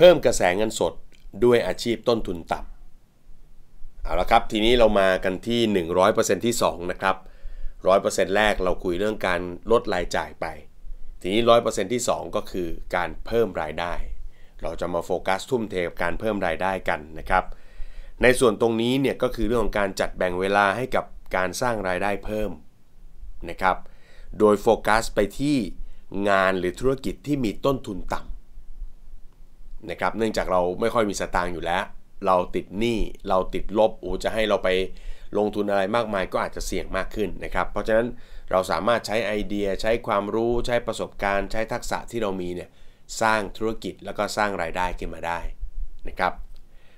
เพิ่มกระแสเงินสดด้วยอาชีพต้นทุนต่ำเอาละครับทีนี้เรามากันที่ 100%ที่2นะครับ100%แรกเราคุยเรื่องการลดรายจ่ายไป ทีนี้100%ที่2 ก็คือการเพิ่มรายได้ เราจะมาโฟกัสทุ่มเทกับการเพิ่มรายได้กันนะครับ ในส่วนตรงนี้เนี่ยก็คือเรื่องของการจัดแบ่งเวลาให้กับการสร้างรายได้เพิ่มนะครับ โดยโฟกัสไปที่งานหรือธุรกิจที่มีต้นทุนต่ำนะครับเนื่องจากเราไม่ค่อยมีสตางค์อยู่แล้ว เราติดหนี้ เราติดลบโอ้จะให้เราไปลงทุนอะไรมากมายก็อาจจะเสี่ยงมากขึ้นนะครับ เพราะฉะนั้นเราสามารถใช้ไอเดียใช้ความรู้ใช้ประสบการณ์ ใช้ทักษะที่เรามีเนี่ยสร้างธุรกิจแล้วก็สร้างรายได้ขึ้นมาได้นะครับ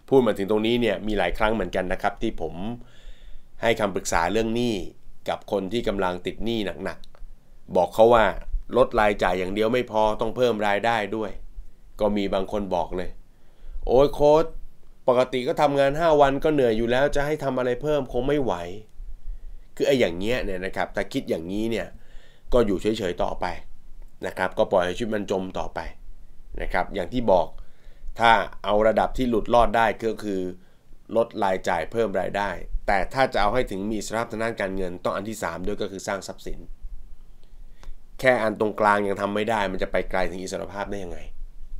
พูดมาถึงตรงนี้เนี่ยมีหลายครั้งเหมือนกันนะครับที่ผม ให้คำปรึกษาเรื่องหนี้กับคนที่กำลังติดหนี้หนักๆบอกเขาว่าลดรายจ่ายอย่างเดียวไม่พอต้องเพิ่มรายได้ด้วยก็มีบางคนบอกเลยโอ้ยโค้ดปกติก็ทำงาน 5 วันก็เหนื่อยอยู่แล้วจะให้ทำอะไรเพิ่มคงไม่ไหวคือไอ้อย่างเงี้ยเนี่ยนะครับแต่คิดอย่างนี้เนี่ยก็อยู่เฉยๆต่อไปนะครับก็ปล่อยให้ชีวิตมันจมต่อไปนะครับอย่างที่บอกถ้าเอาระดับที่หลุดรอดได้ก็คือ ลดรายจ่ายเพิ่มรายได้ แต่ถ้าจะเอาให้ถึงมีสภาพทางด้านการเงินต้องอันที่3ด้วยก็คือสร้างทรัพย์สิน แค่อันตรงกลางยังทำไม่ได้ มันจะไปไกลถึงอิสรภาพได้ยังไง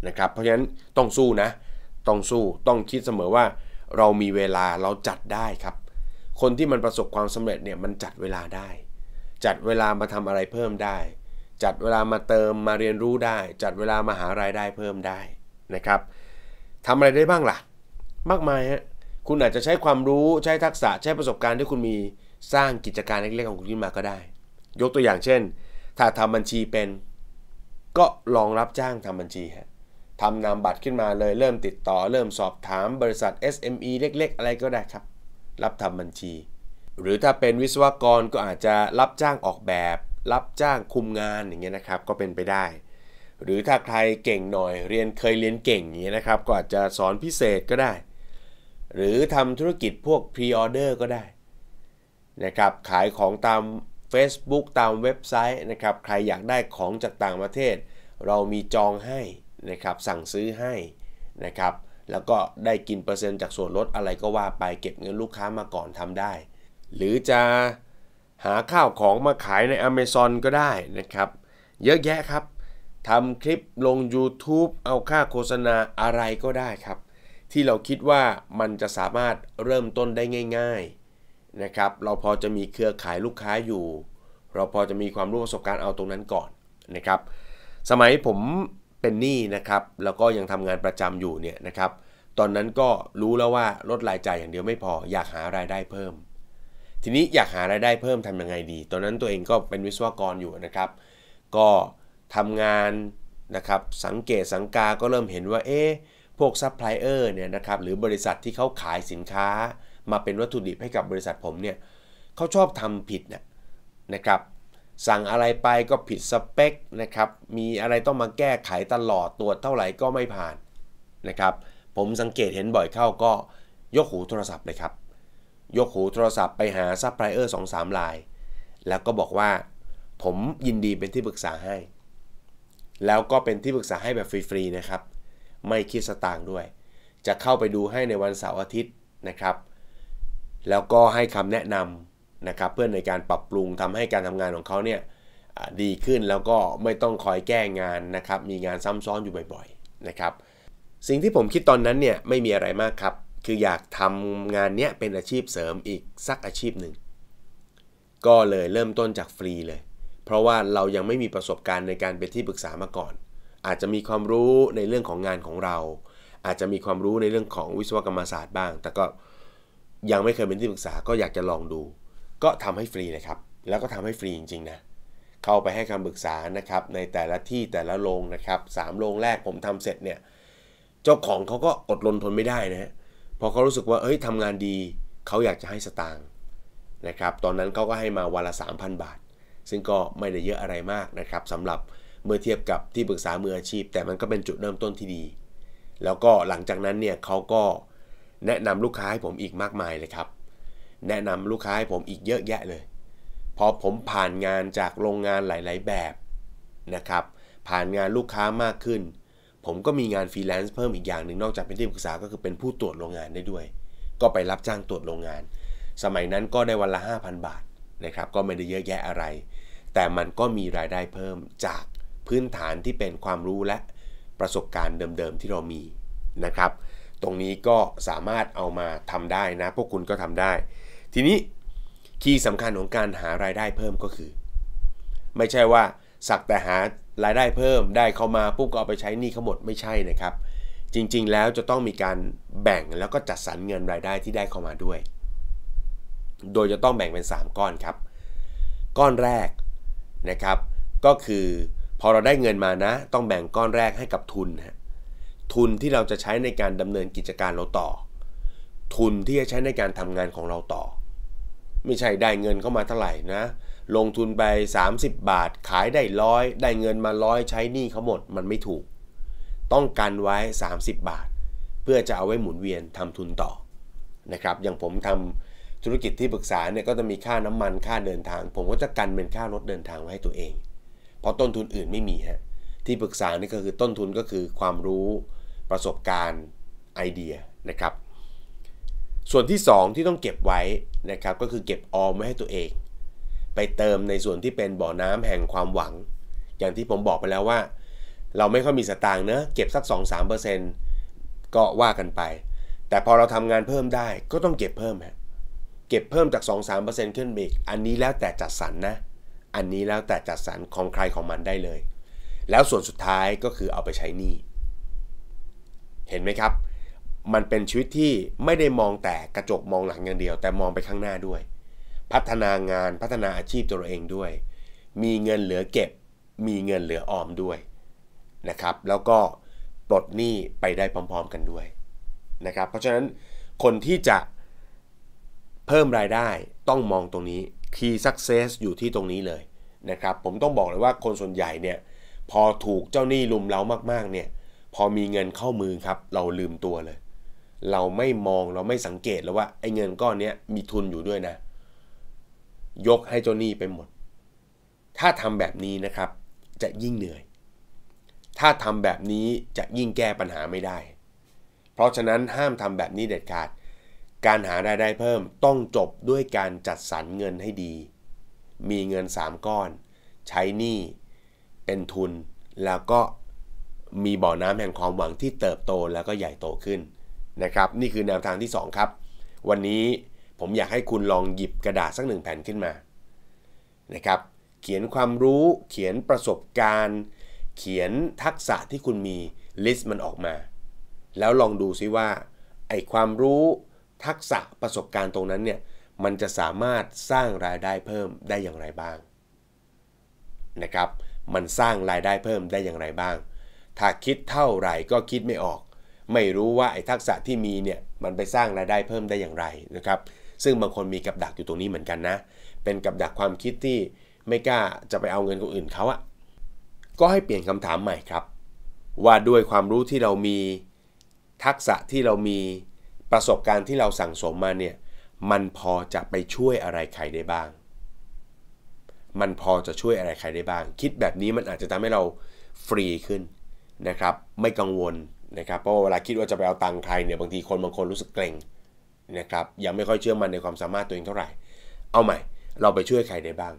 นะครับ เพราะฉะนั้นต้องสู้นะ ต้องสู้ ต้องคิดเสมอว่า เรามีเวลาเราจัดได้ครับ คนที่มันประสบความสำเร็จเนี่ยมันจัดเวลาได้ จัดเวลามาทำอะไรเพิ่มได้ จัดเวลามาเติมมาเรียนรู้ได้ จัดเวลามาหารายได้เพิ่มได้นะครับทำอะไรได้บ้างล่ะ มากมายฮะ คุณอาจจะใช้ความรู้ใช้ทักษะใช้ประสบการณ์ที่คุณมีสร้างกิจการเล็กๆของคุณขึ้นมาก็ได้ ยกตัวอย่างเช่น ถ้าทำบัญชีเป็น ก็ลองรับจ้างทำบัญชีฮะทำนามบัตรขึ้นมาเลยเริ่มติดต่อ เริ่มสอบถามบริษัท SME เล็ก ๆ อะไรก็ได้ครับ รับทำบัญชี หรือถ้าเป็นวิศวกรก็อาจจะรับจ้างออกแบบ รับจ้างคุมงานอย่างเงี้ยนะครับ ก็เป็นไปได้ หรือถ้าใครเก่งหน่อย เรียนเคยเรียนเก่งอย่างเงี้ยนะครับ ก็อาจจะสอนพิเศษก็ได้ หรือทำธุรกิจพวกพรีออเดอร์ก็ได้นะครับขายของตาม Facebook ตามเว็บไซต์นะครับใครอยากได้ของจากต่างประเทศ เรามีจองให้นะครับสั่งซื้อให้นะครับแล้วก็ได้กินเปอร์เซ็นต์จากส่วนลดอะไรก็ว่าไปเก็บเงินลูกค้ามาก่อนทำได้ หรือจะหาข้าวของมาขายใน Amazon ก็ได้นะครับเยอะแยะครับทำคลิปลง YouTube เอาค่าโฆษณาอะไรก็ได้ครับ ที่เราคิดว่ามันจะสามารถเริ่มต้นได้ง่ายๆนะครับเราพอจะมีเครือข่ายลูกค้าอยู่ เราพอจะมีความรู้ประสบการณ์เอาตรงนั้นก่อนนะครับสมัยผมเป็นหนี้นะครับแล้วก็ยังทำงานประจำอยู่เนี่ยนะครับตอนนั้นก็รู้แล้วว่าลดรายจ่ายอย่างเดียวไม่พออยากหารายได้เพิ่ม ทีนี้อยากหารายได้เพิ่มทํำยังไงดี ตอนนั้นตัวเองก็เป็นวิศวกรอยู่นะครับ ก็ทำงานนะครับสังเกตสังกาก็เริ่มเห็นว่าเอ๊ะพวกซัพพลายเออร์เนี่ยนะครับหรือบริษัทที่เขาขายสินค้ามาเป็นวัตถุดิบให้กับบริษัทผมเนี่ยเขาชอบทำผิดนนะครับสั่งอะไรไปก็ผิดสเปคนะครับ มีอะไรต้องมาแก้ไขตลอด ตรวจเท่าไหร่ก็ไม่ผ่านนะครับ ผมสังเกตเห็นบ่อยเข้าก็ยกหูโทรศัพท์เลยครับ ยกหูโทรศัพท์ไปหาซัพพลายเออร์สองสามลาย แล้วก็บอกว่าผมยินดีเป็นที่ปรึกษาให้ แล้วก็เป็นที่ปรึกษาให้แบบฟรีๆนะครับ ไม่คิดสตางค์ด้วย จะเข้าไปดูให้ในวันเสาร์อาทิตย์นะครับ แล้วก็ให้คำแนะนำนะครับเพื่อในการปรับปรุงทำให้การทำงานของเขาเนี่ยดีขึ้นแล้วก็ไม่ต้องคอยแก้งานนะครับมีงานซ้ำซ้อนอยู่บ่อยๆนะครับสิ่งที่ผมคิดตอนนั้นเนี่ยไม่มีอะไรมากครับคืออยากทำงานเนี้ยเป็นอาชีพเสริมอีกสักอาชีพหนึ่งก็เลยเริ่มต้นจากฟรีเลย เพราะว่าเรายังไม่มีประสบการณ์ในการเป็นที่ปรึกษามาก่อน อาจจะมีความรู้ในเรื่องของงานของเรา อาจจะมีความรู้ในเรื่องของวิศวกรรมศาสตร์บ้าง แต่ก็ยังไม่เคยเป็นที่ปรึกษาก็อยากจะลองดูก็ทำให้ฟรีเลยครับ แล้วก็ทำให้ฟรีจริงๆนะ เข้าไปให้คำปรึกษานะครับในแต่ละที่แต่ละโรงนะครับสามโรงแรกผมทำเสร็จเนี่ย เจ้าของเขาก็อดรนทนไม่ได้นะพอเขารู้สึกว่าเอ้ยทำงานดี เขาอยากจะให้สตางค์นะครับ ตอนนั้นเขาก็ให้มาวันละ3,000 บาท ซึ่งก็ไม่ได้เยอะอะไรมากนะครับสำหรับเมื่อเทียบกับที่ปรึกษามืออาชีพ แต่มันก็เป็นจุดเริ่มต้นที่ดี แล้วก็หลังจากนั้นเนี่ยเขาก็แนะนำลูกค้าให้ผมอีกมากมายเลยครับแนะนำลูกค้าให้ผมอีกเยอะแยะเลยพอผมผ่านงานจากโรงงานหลาย ๆแบบนะครับ ผ่านงานลูกค้ามากขึ้น ผมก็มีงานฟรีแลนซ์เพิ่มอีกอย่างหนึ่งนอกจากเป็นที่ปรึกษาก็คือเป็นผู้ตรวจโรงงานได้ด้วย ก็ไปรับจ้างตรวจโรงงาน สมัยนั้นก็ได้วันละ 5,000 บาทนะครับ ก็ไม่ได้เยอะแยะอะไร แต่มันก็มีรายได้เพิ่มจากพื้นฐานที่เป็นความรู้และประสบการณ์เดิม ๆ ที่เรามีนะครับ ตรงนี้ก็สามารถเอามาทำได้นะ พวกคุณก็ทำได้ทีนี้คีย์สำคัญของการหารายได้เพิ่มก็คือ ไม่ใช่ว่าสักแต่หารายได้เพิ่มได้เข้ามาปุ๊บก็เอาไปใช้หนี้เขาหมดไม่ใช่นะครับ จริงๆแล้วจะต้องมีการแบ่งแล้วก็จัดสรรเงินรายได้ที่ได้เข้ามาด้วย โดยจะต้องแบ่งเป็น3ก้อนครับ ก้อนแรกนะครับ ก็คือ พอเราได้เงินมานะ ต้องแบ่งก้อนแรกให้กับทุนฮะทุนที่เราจะใช้ในการดำเนินกิจการเราต่อ ทุนที่จะใช้ในการทำงานของเราต่อไม่ใช่ได้เงินเข้ามาเท่าไหร่นะ ลงทุนไป 30 บาทขายได้ร้อยได้เงินมาร้อยใช้หนี้เขาหมดมันไม่ถูก ต้องกันไว้ 30 บาท เพื่อจะเอาไว้หมุนเวียนทำทุนต่อนะครับอย่างผมทำธุรกิจที่ปรึกษาเนี่ยก็จะมีค่าน้ำมันค่าเดินทาง ผมก็จะกันเป็นค่ารถเดินทางไว้ให้ตัวเอง เพราะต้นทุนอื่นไม่มีฮะที่ปรึกษานี่ก็คือต้นทุนก็คือความรู้ประสบการณ์ไอเดียนะครับส่วนที่ 2 ที่ต้องเก็บไว้นะครับก็คือเก็บออมไว้ให้ตัวเอง ไปเติมในส่วนที่เป็นบ่อน้ำแห่งความหวัง อย่างที่ผมบอกไปแล้วว่า เราไม่ค่อยมีสตางค์เนะ เก็บสัก2-3%ก็ว่ากันไป แต่พอเราทำงานเพิ่มได้ก็ต้องเก็บเพิ่มฮะเก็บเพิ่มจาก 2-3%ขึ้นอีกอันนี้แล้วแต่จัดสรรนนะ อันนี้แล้วแต่จัดสรรของใครของมันได้เลย แล้วส่วนสุดท้ายก็คือเอาไปใช้หนี้เห็นไหมครับมันเป็นชีวิตที่ไม่ได้มองแต่กระจกมองหลังอย่างเดียว แต่มองไปข้างหน้าด้วย พัฒนางานพัฒนาอาชีพตัวเองด้วย มีเงินเหลือเก็บมีเงินเหลือออมด้วยนะครับแล้วก็ปลดหนี้ไปได้พร้อมๆกันด้วยนะครับเพราะฉะนั้นคนที่จะเพิ่มรายได้ต้องมองตรงนี้ Key Success อยู่ที่ตรงนี้เลยนะครับผมต้องบอกเลยว่าคนส่วนใหญ่เนี่ยพอถูกเจ้าหนี้ลุมเล้ามากๆเนี่ยพอมีเงินเข้ามือครับเราลืมตัวเลยเราไม่มองเราไม่สังเกตแล้วว่าไอ้เงินก้อนนี้มีทุนอยู่ด้วยนะ ยกให้เจ้าหนี้ไปหมด ถ้าทำแบบนี้นะครับจะยิ่งเหนื่อย ถ้าทำแบบนี้จะยิ่งแก้ปัญหาไม่ได้ เพราะฉะนั้นห้ามทำแบบนี้เด็ดขาด การหารายได้เพิ่มต้องจบด้วยการจัดสรรเงินให้ดี มีเงิน3ก้อน ใช้หนี้เป็นทุน แล้วก็มีบ่อน้ำแห่งความหวังที่เติบโตแล้วก็ใหญ่โตขึ้นนะครับนี่คือแนวทางที่ 2 ครับ วันนี้ผมอยากให้คุณลองหยิบกระดาษสักหนึ่งแผ่นขึ้นมานะครับเขียนความรู้เขียนประสบการณ์ เขียนทักษะที่คุณมีลิสต์มันออกมาแล้วลองดูซิว่า ไอความรู้ทักษะประสบการณ์ตรงนั้นเนี่ยมันจะสามารถสร้างรายได้เพิ่มได้อย่างไรบ้างนะครับมันสร้างรายได้เพิ่มได้อย่างไรบ้าง ถ้าคิดเท่าไหร่ก็คิดไม่ออกไม่รู้ว่าไอ้ทักษะที่มีเนี่ยมันไปสร้างรายได้เพิ่มได้อย่างไรนะครับซึ่งบางคนมีกับดักอยู่ตรงนี้เหมือนกันนะเป็นกับดักความคิดที่ไม่กล้าจะไปเอาเงินคนอื่นเขาอะก็ให้เปลี่ยนคำถามใหม่ครับ ว่าด้วยความรู้ที่เรามีทักษะที่เรามีประสบการณ์ที่เราสั่งสมมาเนี่ยมันพอจะไปช่วยอะไรใครได้บ้าง มันพอจะช่วยอะไรใครได้บ้าง คิดแบบนี้มันอาจจะทำให้เราฟรีขึ้นนะครับ ไม่กังวลนะครับเพราะเวลาคิดว่าจะไปเอาตังค์ใครเนี่ยบางทีคนบางคนรู้สึกเกรงนะครับ ยังไม่ค่อยเชื่อมันในความสามารถตัวเองเท่าไหร่ เอาใหม่เราไปช่วยใครได้บ้าง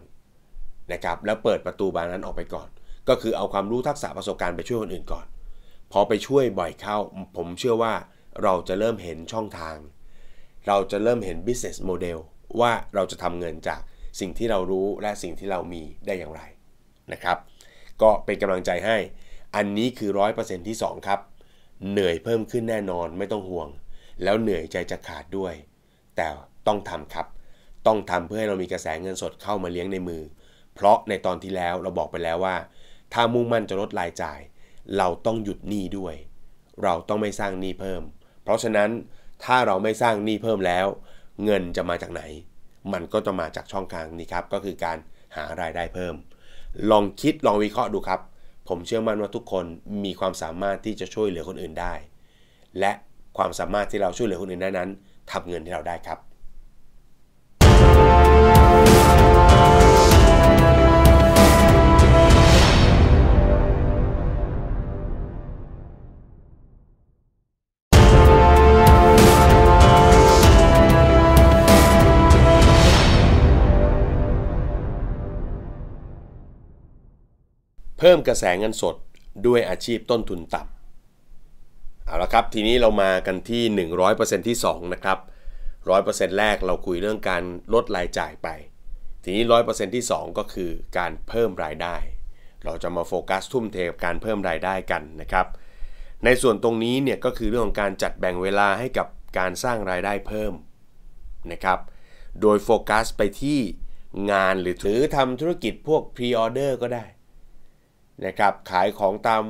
นะครับแล้วเปิดประตูบานนั้นออกไปก่อน ก็คือเอาความรู้ทักษะประสบการณ์ไปช่วยคนอื่นก่อนพอไปช่วยบ่อยเข้า ผมเชื่อว่าเราจะเริ่มเห็นช่องทาง เราจะเริ่มเห็น business model ว่าเราจะทำเงินจากสิ่งที่เรารู้และสิ่งที่เรามีได้อย่างไรนะครับ ก็เป็นกำลังใจให้ อันนี้คือ100%ที่2 ครับเหนื่อยเพิ่มขึ้นแน่นอนไม่ต้องห่วง แล้วเหนื่อยใจจะขาดด้วย แต่ต้องทำครับ ต้องทำเพื่อให้เรามีกระแสเงินสดเข้ามาเลี้ยงในมือ เพราะในตอนที่แล้วเราบอกไปแล้วว่า ถ้ามุ่งมั่นจะลดรายจ่าย เราต้องหยุดหนี้ด้วย เราต้องไม่สร้างหนี้เพิ่ม เพราะฉะนั้นถ้าเราไม่สร้างหนี้เพิ่มแล้ว เงินจะมาจากไหน มันก็จะมาจากช่องทางนี้ครับก็คือการหารายได้เพิ่ม ลองคิดลองวิเคราะห์ดูครับผมเชื่อมั่นว่าทุกคนมีความสามารถที่จะช่วยเหลือคนอื่นได้ และความสามารถที่เราช่วยเหลือคนอื่นได้นั้นทำเงินที่เราได้ครับพิ่มกระแสเงินสดด้วยอาชีพต้นทุนต่ำเอาละครับ ทีนี้เรามากันที่100%ที่2นะครับ100%แรกเราคุยเรื่องการลดรายจ่ายไป ทีนี้100%ที่ 2 ก็คือการเพิ่มรายได้ เราจะมาโฟกัสทุ่มเทกับการเพิ่มรายได้กันนะครับ ในส่วนตรงนี้เนี่ยก็คือเรื่องของการจัดแบ่งเวลาให้กับการสร้างรายได้เพิ่มนะครับ โดยโฟกัสไปที่งานหรือถือทำธุรกิจพวกพรีออเดอร์ก็ได้นะครับขายของตาม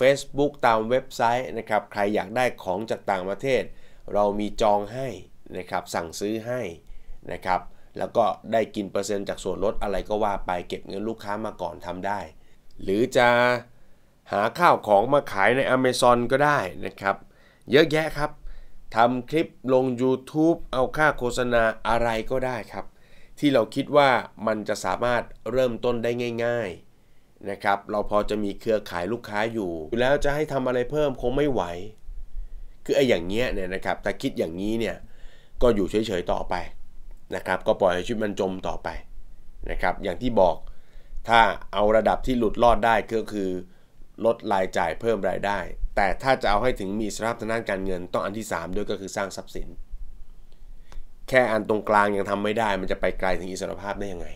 Facebook ตามเว็บไซต์นะครับใครอยากได้ของจากต่างประเทศ เรามีจองให้นะครับสั่งซื้อให้นะครับแล้วก็ได้กินเปอร์เซ็นต์จากส่วนลดอะไรก็ว่าไปเก็บเงินลูกค้ามาก่อนทำได้ หรือจะหาข้าวของมาขายใน Amazon ก็ได้นะครับเยอะแยะครับทำคลิปลง YouTube เอาค่าโฆษณาอะไรก็ได้ครับที่เราคิดว่ามันจะสามารถเริ่มต้นได้ง่าย ๆนะครับเราพอจะมีเครือข่ายลูกค้าอยู่ แล้วจะให้ทำอะไรเพิ่มคงไม่ไหวคือไอ้อย่างเงี้ยเนี่ยนะครับถ้าคิดอย่างนี้เนี่ยก็อยู่เฉยๆต่อไปนะครับ ก็ปล่อยให้ชีวิตมันจมต่อไปนะครับ อย่างที่บอกถ้าเอาระดับที่หลุดรอดได้ก็คือ ลดรายจ่ายเพิ่มรายได้ แต่ถ้าจะเอาให้ถึงมีสภาพทางด้านการเงินต้องอันที่ 3 ด้วยก็คือสร้างทรัพย์สินแค่อันตรงกลางยังทำไม่ได้ มันจะไปไกลถึงอิสรภาพได้ยังไง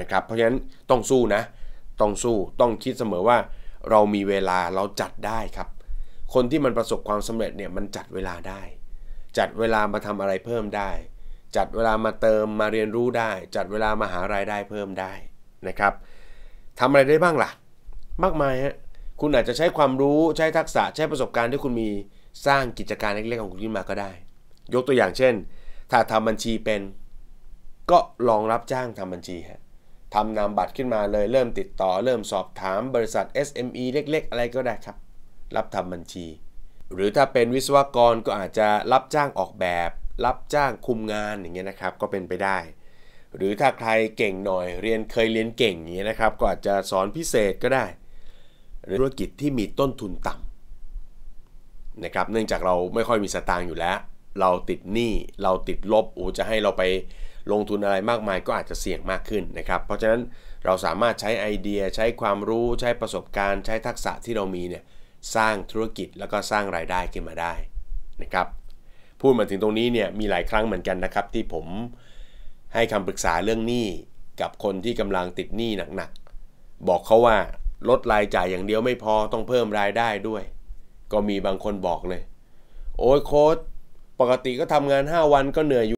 นะครับเพราะฉะนั้นต้องสู้นะต้องสู้ต้องคิดเสมอว่าเรามีเวลาเราจัดได้ครับ คนที่มันประสบความสำเร็จเนี่ยมันจัดเวลาได้ จัดเวลามาทำอะไรเพิ่มได้ จัดเวลามาเติมมาเรียนรู้ได้ จัดเวลามาหารายได้เพิ่มได้นะครับทำอะไรได้บ้างล่ะ มากมายฮะคุณอาจจะใช้ความรู้ใช้ทักษะ ใช้ประสบการณ์ที่คุณมีสร้างกิจการเล็กๆของคุณขึ้นมาก็ได้ ยกตัวอย่างเช่น ถ้าทำบัญชีเป็น ก็ลองรับจ้างทำบัญชีฮะทำนามบัตรขึ้นมาเลยเริ่มติดต่อเริ่มสอบถาม บริษัท SME เล็กๆ อะไรก็ได้ครับ รับทำบัญชี หรือถ้าเป็นวิศวกรก็อาจจะรับจ้างออกแบบ รับจ้างคุมงานอย่างเงี้ยนะครับ ก็เป็นไปได้ หรือถ้าใครเก่งหน่อย เรียนเคยเรียนเก่งอย่างเงี้ยนะครับก็อาจจะสอนพิเศษก็ได้ธุรกิจที่มีต้นทุนต่ำนะครับเนื่องจากเราไม่ค่อยมีสตางค์อยู่แล้ว เราติดหนี้เราติดลบโอ้จะให้เราไปลงทุนอะไรมากมายก็อาจจะเสี่ยงมากขึ้นนะครับ เพราะฉะนั้นเราสามารถใช้ไอเดียใช้ความรู้ใช้ประสบการณ์ใช้ทักษะที่เรามีเนี่ยสร้างธุรกิจแล้วก็สร้างรายได้ขึ้นมาได้นะครับพูดมาถึงตรงนี้เนี่ยมีหลายครั้งเหมือนกันนะครับที่ผมให้คำปรึกษาเรื่องหนี้กับคนที่กำลังติดหนี้หนักๆบอกเขาว่าลดรายจ่ายอย่างเดียวไม่พอต้องเพิ่มรายได้ด้วย ก็มีบางคนบอกเลยโอ้ยโค้ดปกติก็ทำงาน 5 วันก็เหนื่อยอยู่